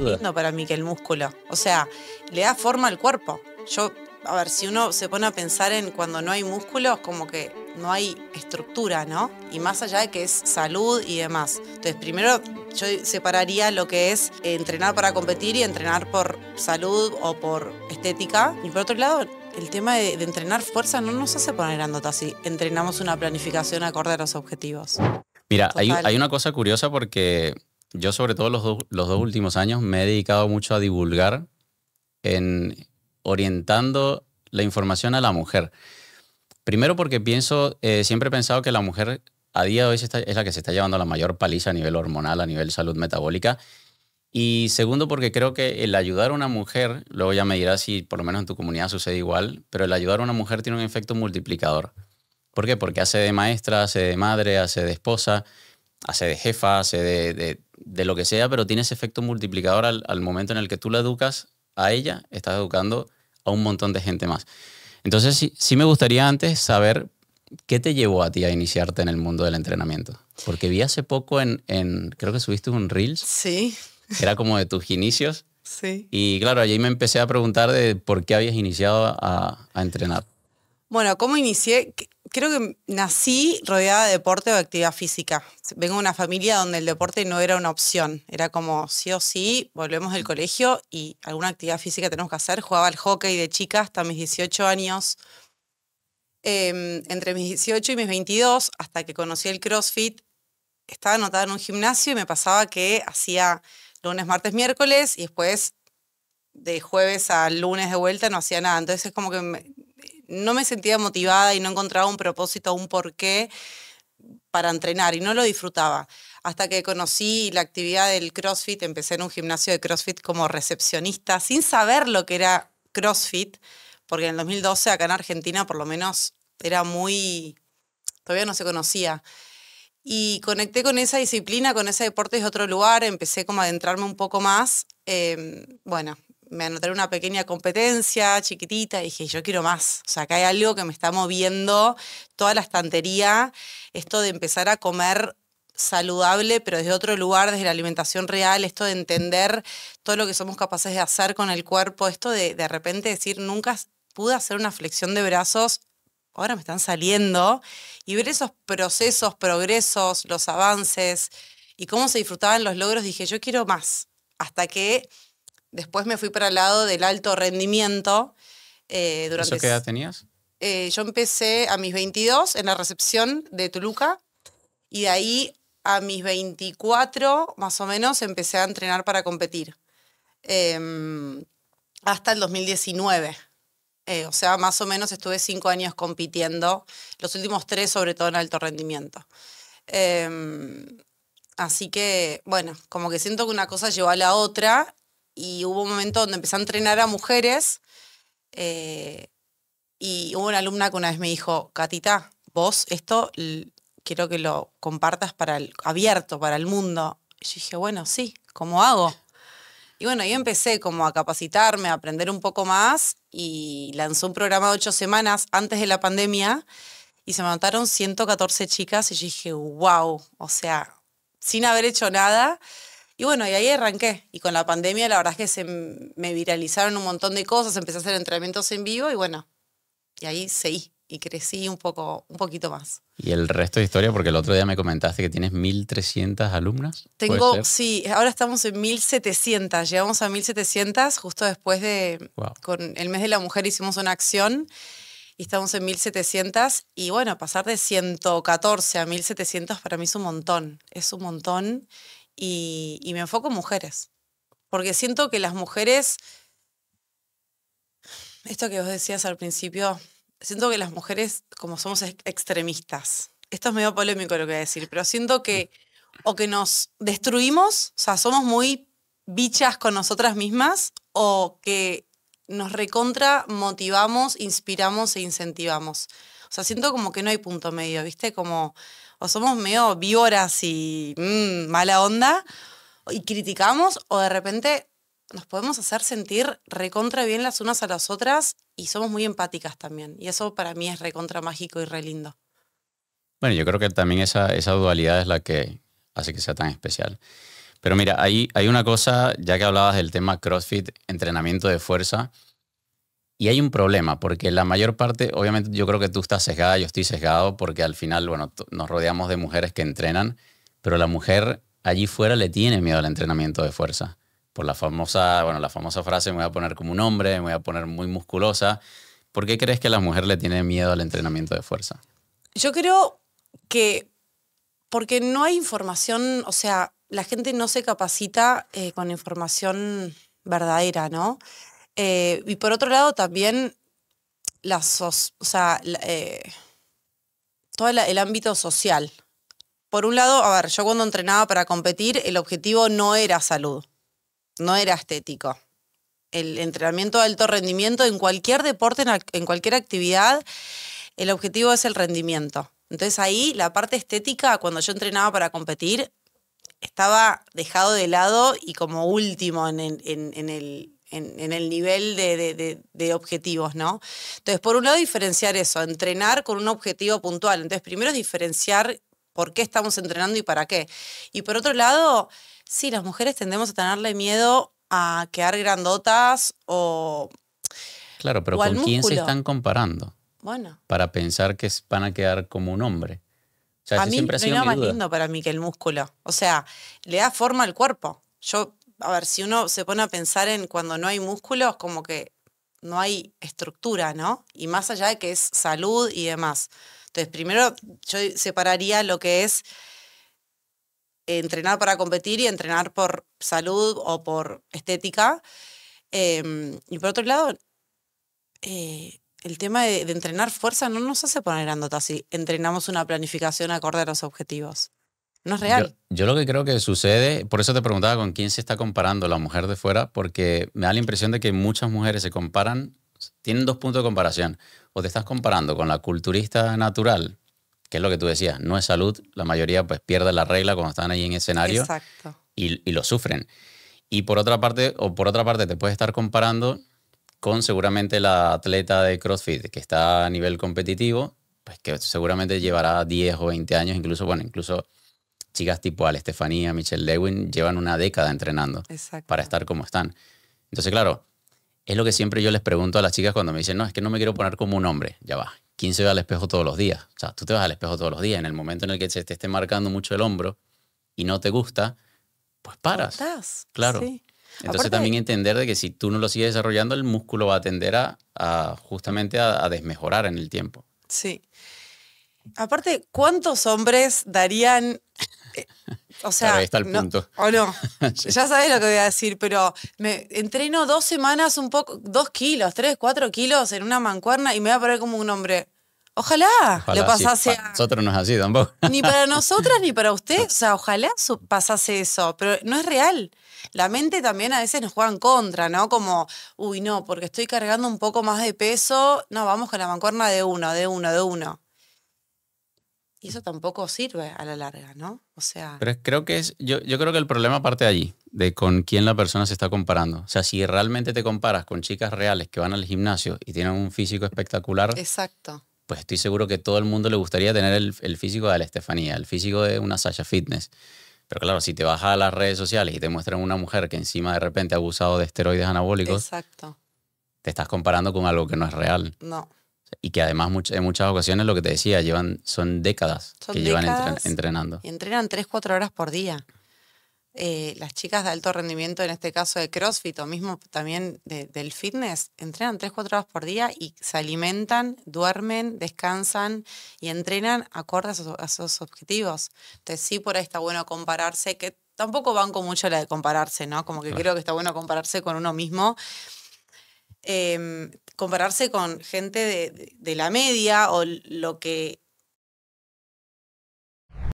más lindo para mí que el músculo. O sea, le da forma al cuerpo. Yo, a ver, si uno se pone a pensar en cuando no hay músculos, como que no hay estructura, ¿no? Y más allá de que es salud y demás. Entonces, primero yo separaría lo que es entrenar para competir y entrenar por salud o por estética. Y por otro lado, el tema de, entrenar fuerza no nos hace poner andotas. si entrenamos una planificación acorde a los objetivos. Mira, hay, una cosa curiosa porque yo sobre todo los, dos últimos años me he dedicado mucho a divulgar en orientando la información a la mujer. Primero porque pienso, eh, siempre he pensado que la mujer a día de hoy es la que se está llevando la mayor paliza a nivel hormonal, a nivel salud metabólica. Y segundo, porque creo que el ayudar a una mujer, luego ya me dirás si por lo menos en tu comunidad sucede igual, pero el ayudar a una mujer tiene un efecto multiplicador. ¿Por qué? Porque hace de maestra, hace de madre, hace de esposa, hace de jefa, hace de de lo que sea, pero tiene ese efecto multiplicador al, momento en el que tú la educas a ella, estás educando a un montón de gente más. Entonces, sí, me gustaría antes saber qué te llevó a ti a iniciarte en el mundo del entrenamiento. Porque vi hace poco en, creo que subiste un Reels. Sí. Era como de tus inicios. Sí. Y claro, allí me empecé a preguntar de por qué habías iniciado a entrenar. Bueno, ¿cómo inicié? Creo que nací rodeada de deporte o de actividad física. Vengo de una familia donde el deporte no era una opción. Era como sí o sí, volvemos del colegio y alguna actividad física tenemos que hacer. Jugaba al hockey de chica hasta mis 18 años. Em, entre mis 18 y mis 22, hasta que conocí el CrossFit, estaba anotada en un gimnasio y me pasaba que hacía lunes, martes, miércoles y después de jueves a lunes de vuelta no hacía nada. Entonces es como que me, no me sentía motivada y no encontraba un propósito, un porqué para entrenar y no lo disfrutaba. Hasta que conocí la actividad del CrossFit, empecé en un gimnasio de CrossFit como recepcionista, sin saber lo que era CrossFit, porque en el 2012 acá en Argentina por lo menos era muy, todavía no se conocía. Y conecté con esa disciplina, con ese deporte de otro lugar, empecé como a adentrarme un poco más. Em, bueno, me anoté una pequeña competencia chiquitita y dije, yo quiero más. O sea, acá hay algo que me está moviendo toda la estantería, esto de empezar a comer saludable, pero desde otro lugar, desde la alimentación real, esto de entender todo lo que somos capaces de hacer con el cuerpo, esto de de repente decir, nunca pude hacer una flexión de brazos, ahora me están saliendo, y ver esos procesos, progresos, los avances y cómo se disfrutaban los logros, dije, yo quiero más, hasta que Después me fui para el lado del alto rendimiento. Eh, ¿Eso qué edad tenías? Eh, yo empecé a mis 22 en la recepción de Toluca y de ahí a mis 24 más o menos empecé a entrenar para competir. Em, hasta el 2019. Eh, o sea, más o menos estuve cinco años compitiendo, los últimos tres sobre todo en alto rendimiento. Em, así que, bueno, como que siento que una cosa llevó a la otra y hubo un momento donde empecé a entrenar a mujeres eh, y hubo una alumna que una vez me dijo, Catita, vos esto quiero que lo compartas para el, abierto, para el mundo. Y yo dije, bueno, sí, ¿cómo hago? Y bueno, yo empecé como a capacitarme, a aprender un poco más y lanzó un programa de ocho semanas antes de la pandemia y se mataron anotaron 114 chicas y yo dije, wow, o sea, sin haber hecho nada. Y bueno, y ahí arranqué. Y con la pandemia la verdad es que se me viralizaron un montón de cosas, empecé a hacer entrenamientos en vivo y bueno, y ahí seguí y crecí un, poco, un poquito más. ¿Y el resto de historia? Porque el otro día me comentaste que tienes 1.300 alumnas. Tengo, sí, ahora estamos en 1.700, llegamos a 1.700 justo después de, con el mes de la mujer hicimos una acción y estamos en 1.700 y bueno, pasar de 114 a 1.700 para mí es un montón, es un montón y, me enfoco en mujeres, porque siento que las mujeres, esto que vos decías al principio, siento que las mujeres como somos extremistas, esto es medio polémico lo que voy a decir, pero siento que o que nos destruimos, o sea, somos muy bichas con nosotras mismas, o que nos recontra motivamos, inspiramos e incentivamos. O sea, siento como que no hay punto medio, ¿viste? Como o somos medio víboras y mm, mala onda, y criticamos, o de repente nos podemos hacer sentir recontra bien las unas a las otras y somos muy empáticas también. Y eso para mí es recontra mágico y re lindo. Bueno, yo creo que también esa, esa dualidad es la que hace que sea tan especial. Pero mira, hay, hay una cosa, ya que hablabas del tema CrossFit, entrenamiento de fuerza, y hay un problema, porque la mayor parte, obviamente yo creo que tú estás sesgada, yo estoy sesgado, porque al final, bueno, nos rodeamos de mujeres que entrenan, pero la mujer allí fuera le tiene miedo al entrenamiento de fuerza. Por la famosa, bueno, la famosa frase, me voy a poner como un hombre, me voy a poner muy musculosa. ¿Por qué crees que la mujer le tiene miedo al entrenamiento de fuerza? Yo creo que porque no hay información, o sea, la gente no se capacita eh, con información verdadera, ¿no? Eh, y por otro lado, también la o sea, eh, todo el ámbito social. Por un lado, a ver, yo cuando entrenaba para competir, el objetivo no era salud, no era estético. El entrenamiento de alto rendimiento en cualquier deporte, en cualquier actividad, el objetivo es el rendimiento. Entonces ahí la parte estética, cuando yo entrenaba para competir, estaba dejado de lado y como último en, el, en, el nivel de, objetivos, ¿no? Entonces, por un lado, diferenciar eso, entrenar con un objetivo puntual. Entonces, primero es diferenciar por qué estamos entrenando y para qué. Y por otro lado, sí, las mujeres tendemos a tenerle miedo a quedar grandotas o... Claro, pero ¿con quién se están comparando? Bueno. Para pensar que van a quedar como un hombre. O sea, a mí más lindo para mí que el músculo. O sea, le da forma al cuerpo. Yo a ver, si uno se pone a pensar en cuando no hay músculos, como que no hay estructura, ¿no? Y más allá de que es salud y demás. Entonces, primero yo separaría lo que es entrenar para competir y entrenar por salud o por estética. Em, y por otro lado, eh, el tema de, de, entrenar fuerza no nos hace poner andotas si entrenamos una planificación acorde a los objetivos. No es real. Yo, lo que creo que sucede, por eso te preguntaba con quién se está comparando la mujer de fuera, porque me da la impresión de que muchas mujeres se comparan, tienen dos puntos de comparación. O te estás comparando con la culturista natural, que es lo que tú decías, no es salud, la mayoría pues pierde la regla cuando están ahí en escenario Y, y lo sufren. Y por otra parte, o por otra parte, te puedes estar comparando con seguramente la atleta de CrossFit que está a nivel competitivo, pues que seguramente llevará 10 o 20 años, incluso, bueno, incluso chicas tipo Al Estefanía, Michelle Lewin, llevan una década entrenando para estar como están. Entonces, claro, es lo que siempre yo les pregunto a las chicas cuando me dicen, no, es que no me quiero poner como un hombre, ya va. ¿Quién se ve al espejo todos los días? O sea, tú te vas al espejo todos los días. En el momento en el que se te esté marcando mucho el hombro y no te gusta, pues paras. Claro. Entonces también entender de que si tú no lo sigues desarrollando, el músculo va a tender a, justamente a, a, desmejorar en el tiempo. Sí. Aparte, ¿cuántos hombres darían o sea, ahí está el punto. o no, ya sabes lo que voy a decir, pero me entreno dos semanas un poco, dos kilos, tres, cuatro kilos en una mancuerna y me voy a poner como un hombre. Ojalá, lo pasase a... Nosotros no es así tampoco. Ni para nosotras ni para usted. O sea, ojalá pasase eso, pero no es real. La mente también a veces nos juega en contra, ¿no? Como, uy, no, porque estoy cargando un poco más de peso. No, vamos con la mancuerna de uno, de uno, de uno. Y eso tampoco sirve a la larga, ¿no? O sea. Pero creo que es. Yo, yo creo que el problema parte de allí, de con quién la persona se está comparando. O sea, si realmente te comparas con chicas reales que van al gimnasio y tienen un físico espectacular. Exacto. Pues estoy seguro que todo el mundo le gustaría tener el, físico de la Estefanía, el físico de una Sasha Fitness. Pero claro, si te vas a las redes sociales y te muestran una mujer que encima de repente ha abusado de esteroides anabólicos. Exacto. Te estás comparando con algo que no es real. No. Y que además en muchas ocasiones lo que te decía, llevan, son décadas que llevan entrenando. entrenan 3-4 horas por día. Eh, las chicas de alto rendimiento, en este caso de CrossFit o mismo también del fitness, entrenan 3-4 horas por día y se alimentan, duermen, descansan y entrenan acorde a sus, objetivos. Entonces sí, por ahí está bueno compararse, que tampoco banco mucho la de compararse, ¿no? Como que creo que está bueno compararse con uno mismo. Em, compararse con gente de, de, la media o lo que